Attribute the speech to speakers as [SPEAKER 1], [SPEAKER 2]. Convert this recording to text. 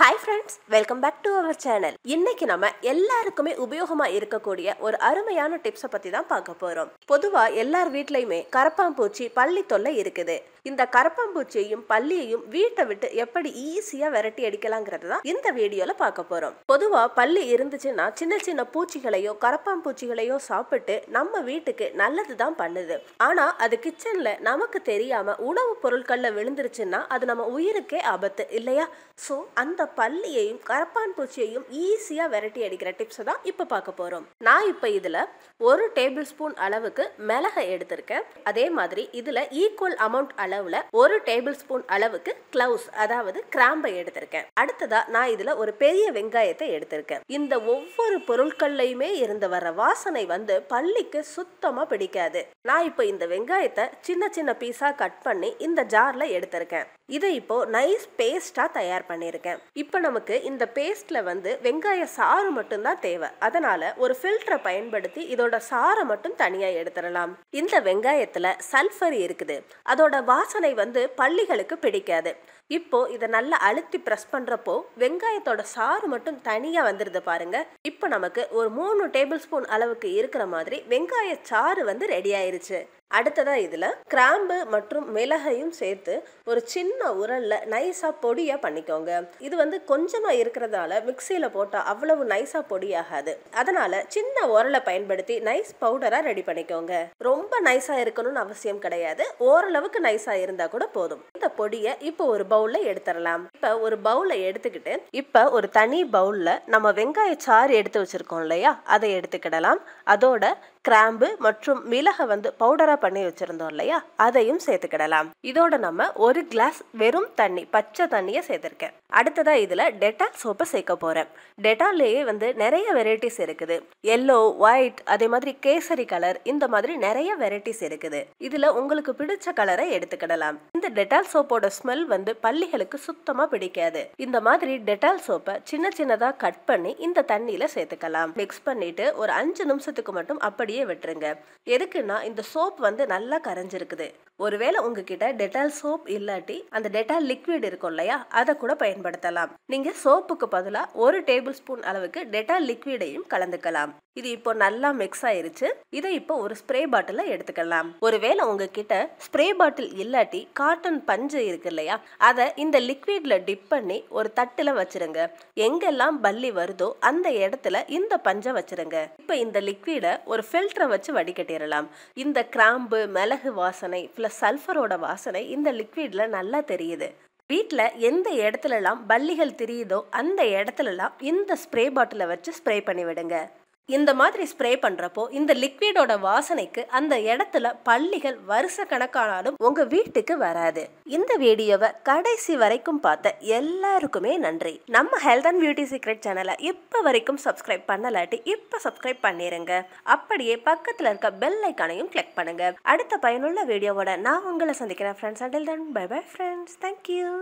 [SPEAKER 1] hi friends welcome back to our channel இன்னைக்கு நம்ம எல்லாருக்குமே உபயோகமாக இருக்கக்கூடிய ஒரு அருமையான டிப்ஸை பற்றி தான் பார்க்க போறோம் பொதுவா எல்லார் வீட்லையுமே கரப்பாம்பூச்சி பள்ளி தொல்லை இருக்குது இந்த கரப்பாம்பூச்சியையும் பள்ளியையும் வீட்டை விட்டு எப்படி ஈஸியாக விரட்டி அடிக்கலாங்கிறது தான் இந்த வீடியோல பார்க்க போகிறோம் பொதுவாக பள்ளி இருந்துச்சுன்னா சின்ன சின்ன பூச்சிகளையோ கரப்பாம்பூச்சிகளையோ சாப்பிட்டு நம்ம வீட்டுக்கு நல்லது தான் பண்ணுது ஆனால் அது கிச்சனில் நமக்கு தெரியாமல் உணவுப் பொருட்களில் விழுந்துருச்சுன்னா அது நம்ம உயிருக்கே ஆபத்து இல்லையா ஸோ அந்த பல்லியையும் கரப்பான் பூச்சியையும் ஈஸியாக வெரைட்டி அடிக்கிற டிப்ஸை தான் இப்போ பார்க்க போகிறோம் நான் இப்போ இதில் ஒரு டேபிள் ஸ்பூன் அளவுக்கு மிளகை எடுத்திருக்கேன் அதே மாதிரி இதில் ஈக்குவல் அமௌண்ட் அளவில் ஒரு டேபிள் ஸ்பூன் அளவுக்கு க்ளவுஸ் அதாவது கிராம்பை எடுத்திருக்கேன் அடுத்ததாக நான் இதில் ஒரு பெரிய வெங்காயத்தை எடுத்திருக்கேன் இந்த ஒவ்வொரு பொருட்கள்லையுமே இருந்து வர வாசனை வந்து பள்ளிக்கு சுத்தமாக பிடிக்காது நான் இப்போ இந்த வெங்காயத்தை சின்ன சின்ன பீஸாக கட் பண்ணி இந்த ஜாரில் எடுத்திருக்கேன் இதை இப்போ நைஸ் பேஸ்டா தயார் பண்ணியிருக்கேன் இப்போ நமக்கு இந்த பேஸ்ட்டில் வந்து வெங்காய சாறு மட்டும்தான் தேவை அதனால் ஒரு ஃபில்டரை பயன்படுத்தி இதோட சாறை மட்டும் தனியாக எடுத்துடலாம் இந்த வெங்காயத்தில் சல்ஃபர் இருக்குது அதோட வாசனை வந்து பள்ளிகளுக்கு பிடிக்காது இப்போ இதை நல்லா அழுத்தி ப்ரெஸ் பண்ணுறப்போ வெங்காயத்தோட சாறு மட்டும் தனியாக வந்துடுது பாருங்க இப்போ நமக்கு ஒரு மூணு டேபிள் ஸ்பூன் அளவுக்கு இருக்கிற மாதிரி வெங்காய சாறு வந்து ரெடி ஆயிருச்சு அடுத்ததாக இதில் கிராம்பு மற்றும் மிளகையும் சேர்த்து ஒரு சின்ன உரலில் நைஸாக பொடியாக பண்ணிக்கோங்க இது வந்து கொஞ்சமாக இருக்கிறதால மிக்சியில் போட்டால் அவ்வளவு நைஸாக பொடியாகாது அதனால் சின்ன உரலை பயன்படுத்தி நைஸ் பவுடராக ரெடி பண்ணிக்கோங்க ரொம்ப நைஸாக இருக்கணும்னு அவசியம் கிடையாது ஓரளவுக்கு நைஸாக இருந்தால் கூட போதும் இந்த பொடியை இப்போ ஒரு பவுலில் எடுத்துடலாம் இப்போ ஒரு பவுலை எடுத்துக்கிட்டு இப்போ ஒரு தனி பவுலில் நம்ம வெங்காய சாறு எடுத்து வச்சுருக்கோம் இல்லையா அதை எடுத்துக்கிடலாம் அதோட கிராம்பு மற்றும் மிளகை வந்து பவுடராக பண்ணி வச்சுருந்தோம் இல்லையா அதையும் சேர்த்துக்கிடலாம் இதோட நம்ம ஒரு கிளாஸ் வெறும் தண்ணி பச்சை தண்ணியை சேர்த்துருக்கேன் அடுத்ததா இதில் டெட்டால் சோப்பை சேர்க்க போகிறேன் டெட்டால்லேயே வந்து நிறைய வெரைட்டிஸ் இருக்குது எல்லோ ஒயிட் அதே மாதிரி கேசரி கலர் இந்த மாதிரி நிறைய வெரைட்டிஸ் இருக்குது இதில் உங்களுக்கு பிடிச்ச கலரை எடுத்துக்கிடலாம் இந்த டெட்டால் சோப்போட ஸ்மெல் வந்து பள்ளிகளுக்கு சுத்தமாக பிடிக்காது இந்த மாதிரி டெட்டால் சோப்பை சின்ன சின்னதாக கட் பண்ணி இந்த தண்ணியில் சேர்த்துக்கலாம் மிக்ஸ் பண்ணிட்டு ஒரு அஞ்சு நிமிஷத்துக்கு மட்டும் அப்படியே விட்டுருங்க எதுக்குன்னா இந்த சோப் வந்து நல்லா கரைஞ்சிருக்குது ஒருவேளை உங்ககிட்ட டெட்டால் சோப் இல்லாட்டி அந்த டெட்டால் லிக்விட் இருக்கும் இல்லையா அதை கூட பயன்படுத்தலாம் நீங்க சோப்புக்கு பதிலாக ஒரு டேபிள் ஸ்பூன் அளவுக்கு டெட்டால் லிக்விடையும் கலந்துக்கலாம் இது இப்போ நல்லா மிக்ஸ் ஆயிருச்சு இதை இப்போ ஒரு ஸ்ப்ரே பாட்டில எடுத்துக்கலாம் ஒருவேளை உங்ககிட்ட ஸ்ப்ரே பாட்டில் இல்லாட்டி காட்டன் பஞ்சு இருக்கு இல்லையா அதை இந்த லிக்விட்ல டிப் பண்ணி ஒரு தட்டில் வச்சிருங்க எங்கெல்லாம் பல்லி வருதோ அந்த இடத்துல இந்த பஞ்சை வச்சிருங்க இப்போ இந்த லிக்விட ஒரு ஃபில்டரை வச்சு வடிகட்டிடலாம் இந்த கிராம்பு மிளகு வாசனை ப்ளஸ் சல்ஃபரோட வாசனை இந்த லிக்விடில் நல்லா தெரியுது வீட்டில் எந்த இடத்துலலாம் பல்லிகள் தெரியுதோ அந்த இடத்துலலாம் இந்த ஸ்ப்ரே பாட்டிலை வச்சு ஸ்ப்ரே பண்ணி விடுங்க இந்த மாதிரி ஸ்ப்ரே பண்ணுறப்போ இந்த லிக்விடோட வாசனைக்கு அந்த இடத்துல பள்ளிகள் வருஷ கணக்கானாலும் உங்கள் வீட்டுக்கு வராது இந்த வீடியோவை கடைசி வரைக்கும் பார்த்த எல்லாருக்குமே நன்றி நம்ம ஹெல்த் அண்ட் பியூட்டி சீக்ரெட் சேனலை இப்போ வரைக்கும் சப்ஸ்கிரைப் பண்ணலாட்டி இப்போ சப்ஸ்கிரைப் பண்ணிடுங்க அப்படியே பக்கத்தில் இருக்க பெல் ஐக்கானையும் கிளிக் பண்ணுங்க அடுத்த பயனுள்ள வீடியோவோட நான் உங்களை சந்திக்கிறேன் friends until then bye bye friends thank you